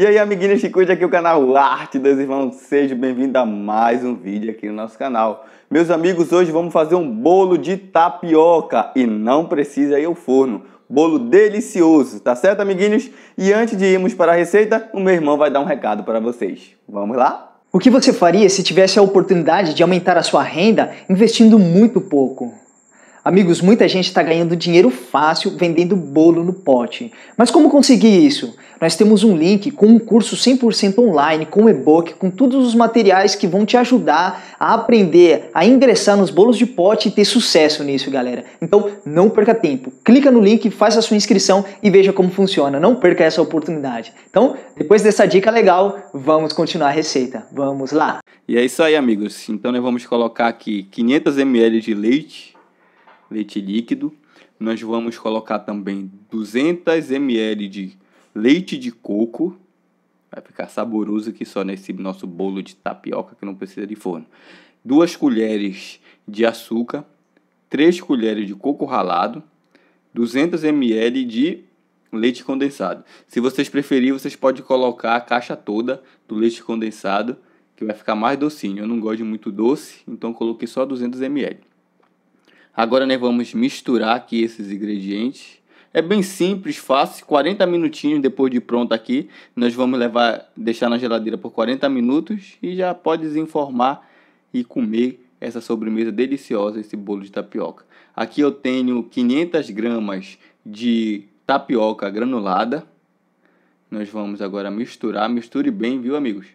E aí, amiguinhos que cuida aqui o canal Arte dos Irmãos, seja bem-vindo a mais um vídeo aqui no nosso canal. Meus amigos, hoje vamos fazer um bolo de tapioca e não precisa ir ao forno. Bolo delicioso, tá certo, amiguinhos? E antes de irmos para a receita, o meu irmão vai dar um recado para vocês. Vamos lá? O que você faria se tivesse a oportunidade de aumentar a sua renda investindo muito pouco? Amigos, muita gente está ganhando dinheiro fácil vendendo bolo no pote. Mas como conseguir isso? nós temos um link com um curso 100% online, com e-book, com todos os materiais que vão te ajudar a aprender a ingressar nos bolos de pote e ter sucesso nisso, galera. Então, não perca tempo. Clica no link, faz a sua inscrição e veja como funciona. Não perca essa oportunidade. Então, depois dessa dica legal, vamos continuar a receita. Vamos lá. E é isso aí, amigos. Então, nós vamos colocar aqui 500 ml de leite, leite líquido. Nós vamos colocar também 200 ml de leite de coco. Vai ficar saboroso aqui só nesse nosso bolo de tapioca que não precisa de forno. Duas colheres de açúcar, 3 colheres de coco ralado, 200 ml de leite condensado. Se vocês preferirem, vocês podem colocar a caixa toda do leite condensado, que vai ficar mais docinho. Eu não gosto muito doce, então coloquei só 200 ml. Agora nós vamos misturar aqui esses ingredientes é bem simples, fácil. 40 minutinhos depois de pronto aqui, nós vamos levar, deixar na geladeira por 40 minutos e já pode desenformar e comer essa sobremesa deliciosa, esse bolo de tapioca. Aqui eu tenho 500 gramas de tapioca granulada. Nós vamos agora misturar, misture bem, viu amigos?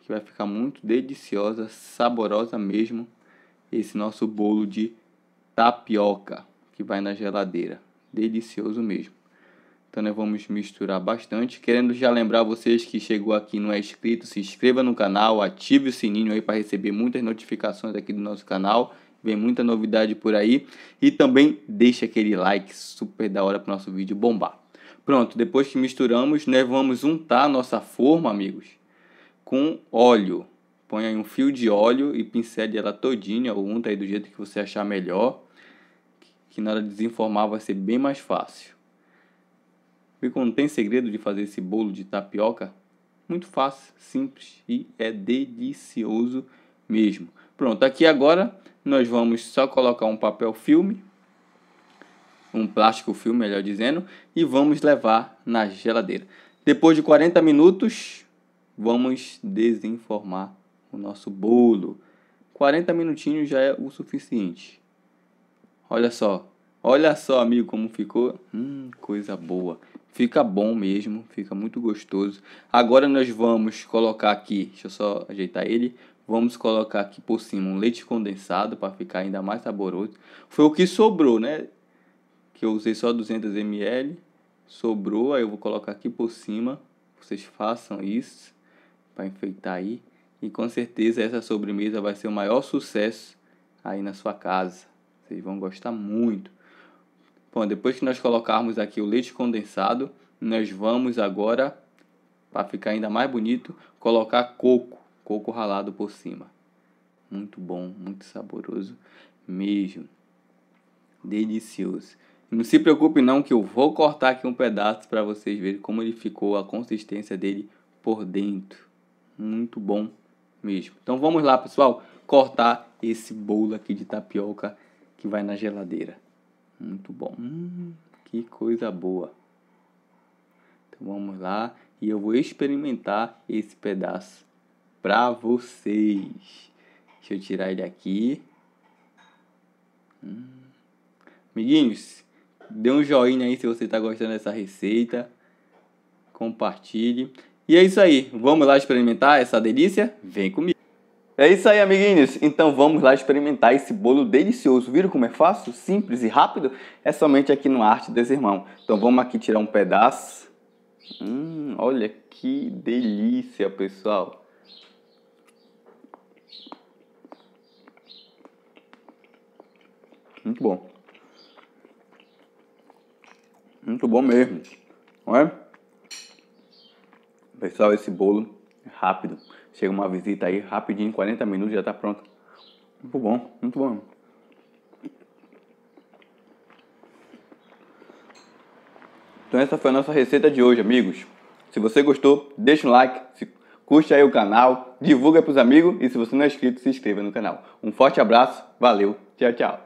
Que vai ficar muito deliciosa, saborosa mesmo esse nosso bolo de tapioca que vai na geladeira delicioso mesmo. Então nós vamos misturar bastante. Querendo já lembrar vocês que chegou aqui não é inscrito, se inscreva no canal, ative o sininho aí para receber muitas notificações aqui do nosso canal. Vem muita novidade por aí e também deixa aquele like super da hora para o nosso vídeo bombar. Pronto, depois que misturamos, nós vamos untar nossa forma, amigos, com óleo. Põe aí um fio de óleo e pincele ela todinha ou unta aí do jeito que você achar melhor que na hora de desenformar vai ser bem mais fácil. Porque não tem segredo de fazer esse bolo de tapioca? Muito fácil, simples e é delicioso mesmo. Pronto, aqui agora nós vamos só colocar um papel filme, um plástico filme, melhor dizendo, e vamos levar na geladeira. Depois de 40 minutos, vamos desenformar o nosso bolo. 40 minutinhos já é o suficiente. Olha só. Olha só, amigo, como ficou. Hum, coisa boa. Fica bom mesmo, fica muito gostoso. Agora nós vamos colocar aqui, deixa eu só ajeitar ele. Vamos colocar aqui por cima um leite condensado para ficar ainda mais saboroso. Foi o que sobrou, né? Que eu usei só 200 ml. Sobrou, aí eu vou colocar aqui por cima. Vocês façam isso para enfeitar aí. E com certeza essa sobremesa vai ser o maior sucesso aí na sua casa. Vocês vão gostar muito. Bom, depois que nós colocarmos aqui o leite condensado, nós vamos agora, para ficar ainda mais bonito, colocar coco, coco ralado por cima. Muito bom, muito saboroso mesmo. Delicioso. Não se preocupe não que eu vou cortar aqui um pedaço para vocês verem como ele ficou, a consistência dele por dentro. Muito bom mesmo. Então vamos lá, pessoal, cortar esse bolo aqui de tapioca que vai na geladeira. Muito bom. Hum, que coisa boa. Então vamos lá e eu vou experimentar esse pedaço para vocês. Deixa eu tirar ele aqui. Hum. Amiguinhos, dê um joinha aí se você está gostando dessa receita. Compartilhe. E é isso aí. Vamos lá experimentar essa delícia? Vem comigo. É isso aí, amiguinhos. Então vamos lá experimentar esse bolo delicioso. Viram como é fácil, simples e rápido? É somente aqui no Arte desse Então vamos aqui tirar um pedaço. Hum, olha que delícia, pessoal. Muito bom. Muito bom mesmo. Não é? Pessoal, esse bolo é rápido Chega uma visita aí rapidinho, 40 minutos já está pronto. Muito bom, muito bom. Então essa foi a nossa receita de hoje, amigos. Se você gostou, deixa um like, curte aí o canal, divulga para os amigos e se você não é inscrito, se inscreva no canal. Um forte abraço, valeu, tchau, tchau.